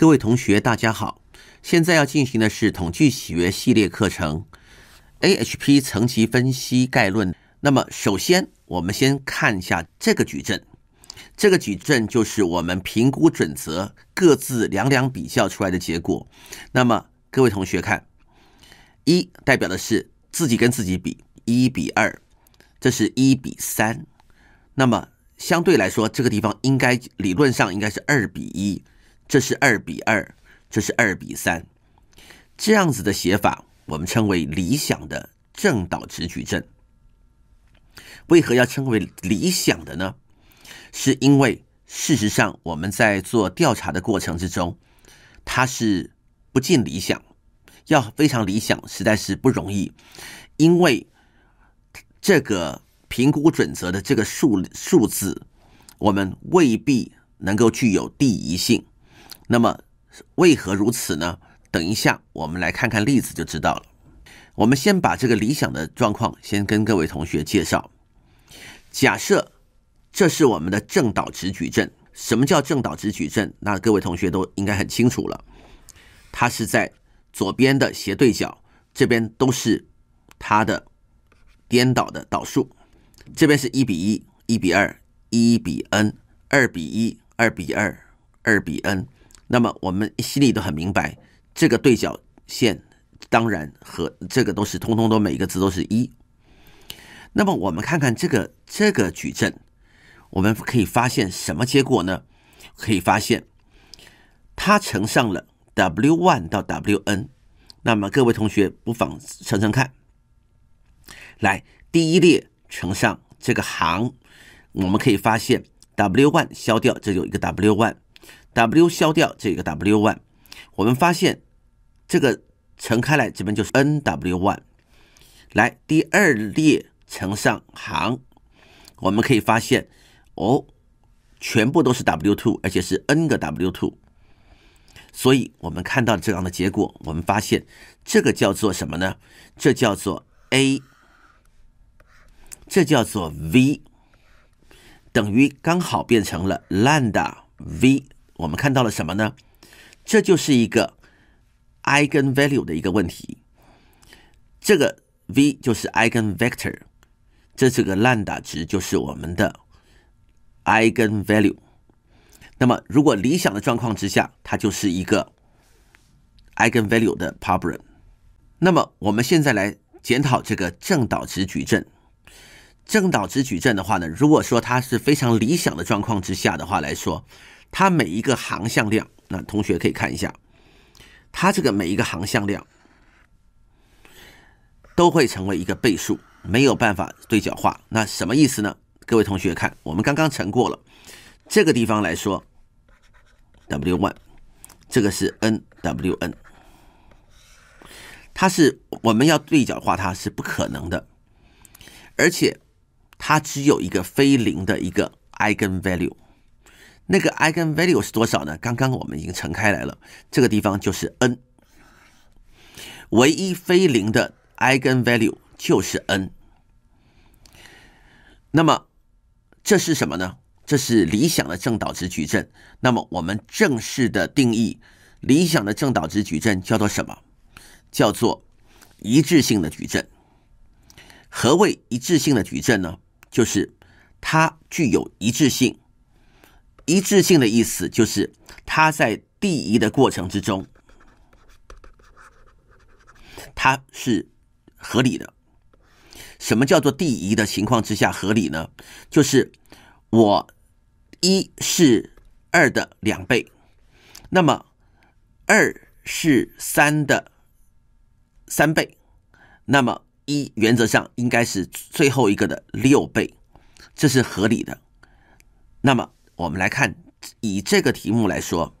各位同学，大家好！现在要进行的是统计学系列课程 AHP 层级分析概论。那么，首先我们先看一下这个矩阵。这个矩阵就是我们评估准则各自两两比较出来的结果。那么，各位同学看，一代表的是自己跟自己比，一比二，这是一比三。那么，相对来说，这个地方应该理论上应该是二比一。这是二比二，这是二比三，这样子的写法，我们称为理想的正导值矩阵。为何要称为理想的呢？是因为事实上我们在做调查的过程之中，它是不尽理想，要非常理想，实在是不容易。因为这个评估准则的这个数数字，我们未必能够具有第一性。那么为何如此呢？等一下，我们来看看例子就知道了。我们先把这个理想的状况先跟各位同学介绍。假设这是我们的正导值矩阵。什么叫正导值矩阵？那各位同学都应该很清楚了。它是在左边的斜对角这边都是它的颠倒的导数，这边是一比一，一比二，一比 n，二比一，二比二，二比 n。那么我们心里都很明白，这个对角线当然和这个都是通通都每一个字都是一。那么我们看看这个这个矩阵，我们可以发现什么结果呢？可以发现它乘上了 w one 到 WN。那么各位同学不妨乘乘看，来第一列乘上这个行，我们可以发现 w one 消掉，这有一个 w one。W 消掉这个 W one，我们发现这个乘开来这边就是 N W one。来第二列乘上行，我们可以发现哦，全部都是 W two，而且是 N 个 W two。所以我们看到这样的结果，我们发现这个叫做什么呢？这叫做 A，这叫做 V，等于刚好变成了 lambda V。我们看到了什么呢？这就是一个 eigenvalue 的一个问题。这个 v 就是 eigenvector，这这个 lambda 值就是我们的 eigenvalue。那么，如果理想的状况之下，它就是一个 eigenvalue 的 problem。那么，我们现在来检讨这个正导值矩阵。正导值矩阵的话呢，如果说它是非常理想的状况之下的话来说。它每一个行向量，那同学可以看一下，它这个每一个行向量都会成为一个倍数，没有办法对角化。那什么意思呢？各位同学看，我们刚刚乘过了，这个地方来说 w one，这个是 nWn，它是我们要对角化它是不可能的，而且它只有一个非零的一个 eigen value。那个 eigenvalue 是多少呢？刚刚我们已经乘开来了，这个地方就是 n，唯一非零的 eigenvalue 就是 n。那么这是什么呢？这是理想的正导值矩阵。那么我们正式的定义理想的正导值矩阵叫做什么？叫做一致性的矩阵。何谓一致性的矩阵呢？就是它具有一致性。一致性的意思就是，它在第一的过程之中，它是合理的。什么叫做第一的情况之下合理呢？就是我一是二的两倍，那么二是三的三倍，那么一原则上应该是最后一个的六倍，这是合理的。那么。我们来看，以这个题目来说，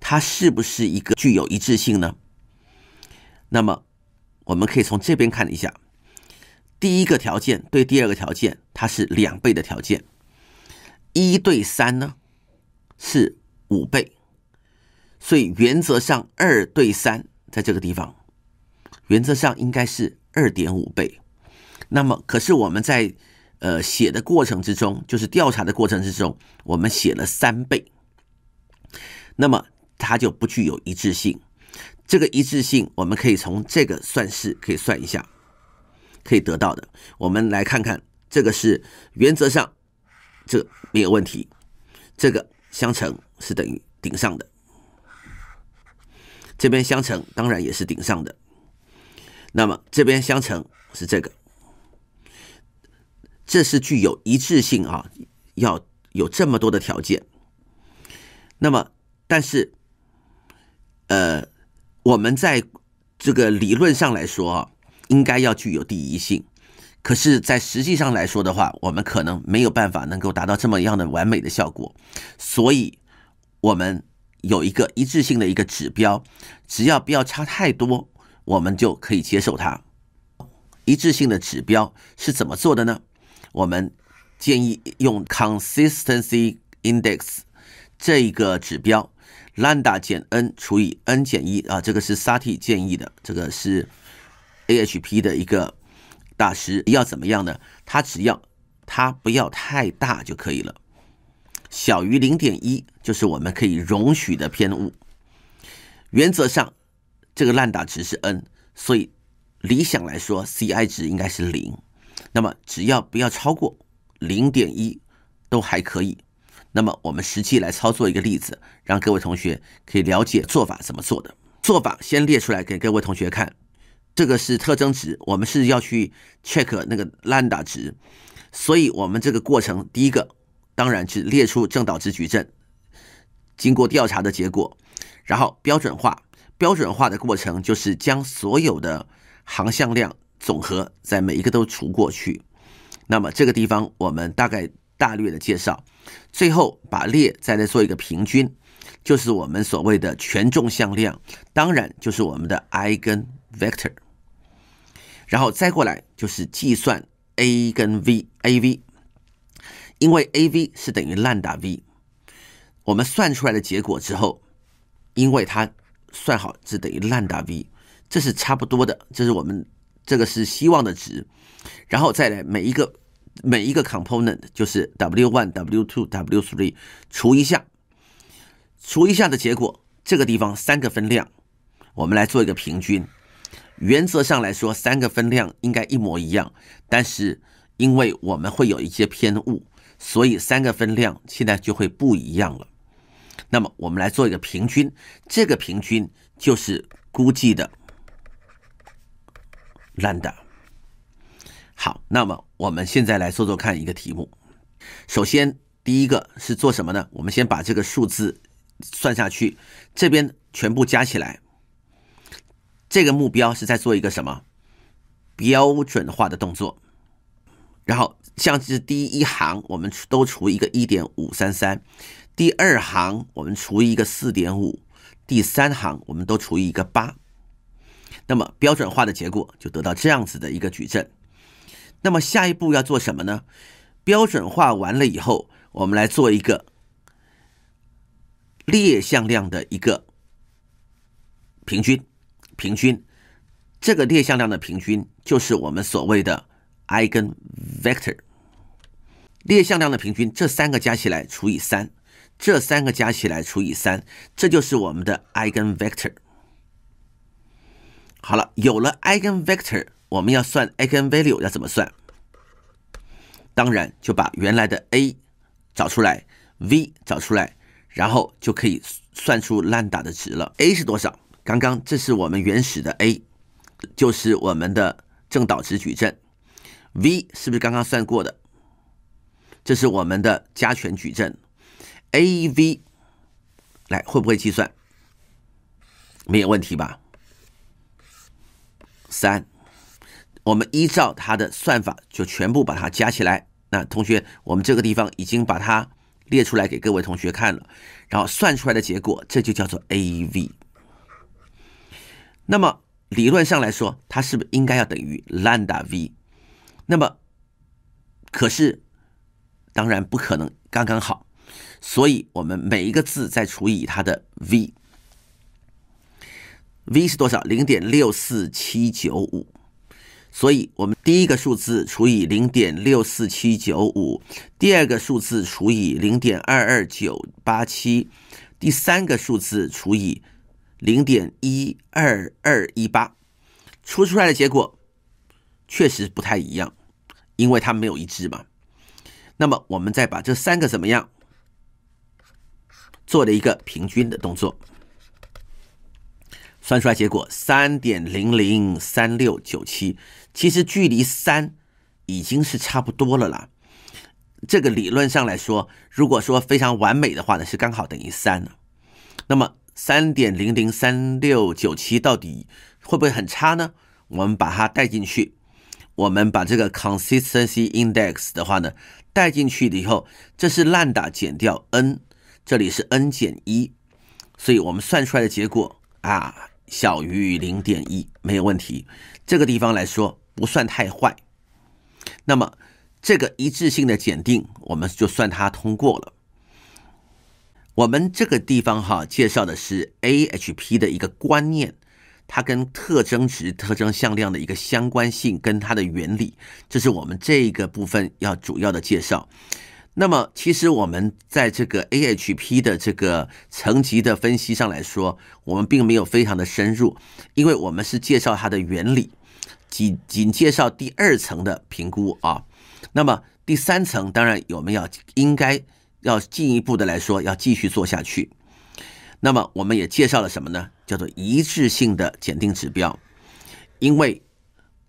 它是不是一个具有一致性呢？那么，我们可以从这边看一下，第一个条件对第二个条件，它是两倍的条件，一对三呢是五倍，所以原则上二对三在这个地方，原则上应该是二点五倍。那么，可是我们在呃，写的过程之中，就是调查的过程之中，我们写了三倍，那么它就不具有一致性。这个一致性，我们可以从这个算式可以算一下，可以得到的。我们来看看，这个是原则上这没有问题，这个相乘是等于顶上的，这边相乘当然也是顶上的，那么这边相乘是这个。这是具有一致性啊，要有这么多的条件。那么，但是，呃，我们在这个理论上来说啊，应该要具有第一性。可是，在实际上来说的话，我们可能没有办法能够达到这么样的完美的效果。所以，我们有一个一致性的一个指标，只要不要差太多，我们就可以接受它。一致性的指标是怎么做的呢？我们建议用 consistency index 这一个指标，l a m b d a 减 n 除以 n 减一啊，这个是 Sati 建议的，这个是 AHP 的一个大师。要怎么样呢？他只要他不要太大就可以了，小于零点一就是我们可以容许的偏误。原则上，这个烂打值是 n，所以理想来说，CI 值应该是零。那么只要不要超过零点一，都还可以。那么我们实际来操作一个例子，让各位同学可以了解做法怎么做的。做法先列出来给各位同学看。这个是特征值，我们是要去 check 那个 lambda 值。所以我们这个过程，第一个当然只列出正导值矩阵，经过调查的结果，然后标准化。标准化的过程就是将所有的行向量。总和在每一个都除过去，那么这个地方我们大概大略的介绍，最后把列再来做一个平均，就是我们所谓的权重向量，当然就是我们的 eigen vector，然后再过来就是计算 a 跟 v a v，因为 a v 是等于 lambda v，我们算出来的结果之后，因为它算好是等于 lambda v，这是差不多的，这是我们。这个是希望的值，然后再来每一个每一个 component，就是 W one、W two、W three 除一下，除一下的结果，这个地方三个分量，我们来做一个平均。原则上来说，三个分量应该一模一样，但是因为我们会有一些偏误，所以三个分量现在就会不一样了。那么我们来做一个平均，这个平均就是估计的。land 好，那么我们现在来做做看一个题目。首先，第一个是做什么呢？我们先把这个数字算下去，这边全部加起来。这个目标是在做一个什么标准化的动作？然后，像是第一行我们都除一个一点五三三，第二行我们除一个四点五，第三行我们都除以一个八。那么标准化的结果就得到这样子的一个矩阵。那么下一步要做什么呢？标准化完了以后，我们来做一个列向量的一个平均，平均。这个列向量的平均就是我们所谓的 eigen vector。列向量的平均，这三个加起来除以三，这三个加起来除以三，这就是我们的 eigen vector。好了，有了 eigen vector，我们要算 eigen value 要怎么算？当然就把原来的 A 找出来，V 找出来，然后就可以算出 lambda 的值了。A 是多少？刚刚这是我们原始的 A，就是我们的正导值矩阵。V 是不是刚刚算过的？这是我们的加权矩阵 A V，来会不会计算？没有问题吧？三，我们依照它的算法，就全部把它加起来。那同学，我们这个地方已经把它列出来给各位同学看了，然后算出来的结果，这就叫做 A V。那么理论上来说，它是不是应该要等于兰 d a V？那么，可是当然不可能刚刚好，所以我们每一个字再除以它的 V。v 是多少？零点六四七九五，所以我们第一个数字除以零点六四七九五，第二个数字除以零点二二九八七，第三个数字除以零点一二二一八，出出来的结果确实不太一样，因为它没有一致嘛。那么我们再把这三个怎么样，做了一个平均的动作。算出来结果三点零零三六九七，其实距离三已经是差不多了啦。这个理论上来说，如果说非常完美的话呢，是刚好等于三那么三点零零三六九七到底会不会很差呢？我们把它带进去，我们把这个 consistency index 的话呢带进去了以后，这是烂的减掉 n，这里是 n 减一，所以我们算出来的结果啊。小于零点一没有问题，这个地方来说不算太坏。那么这个一致性的检定，我们就算它通过了。我们这个地方哈介绍的是 AHP 的一个观念，它跟特征值、特征向量的一个相关性跟它的原理，这是我们这个部分要主要的介绍。那么，其实我们在这个 AHP 的这个层级的分析上来说，我们并没有非常的深入，因为我们是介绍它的原理，仅仅介绍第二层的评估啊。那么第三层，当然我们要应该要进一步的来说，要继续做下去。那么我们也介绍了什么呢？叫做一致性的检定指标，因为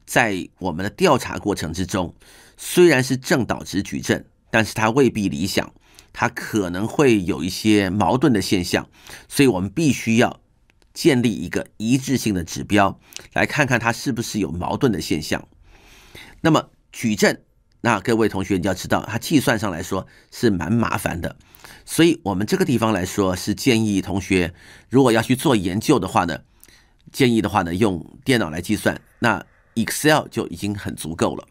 在我们的调查过程之中，虽然是正导值矩阵。但是它未必理想，它可能会有一些矛盾的现象，所以我们必须要建立一个一致性的指标，来看看它是不是有矛盾的现象。那么矩阵，那各位同学就要知道，它计算上来说是蛮麻烦的，所以我们这个地方来说是建议同学，如果要去做研究的话呢，建议的话呢用电脑来计算，那 Excel 就已经很足够了。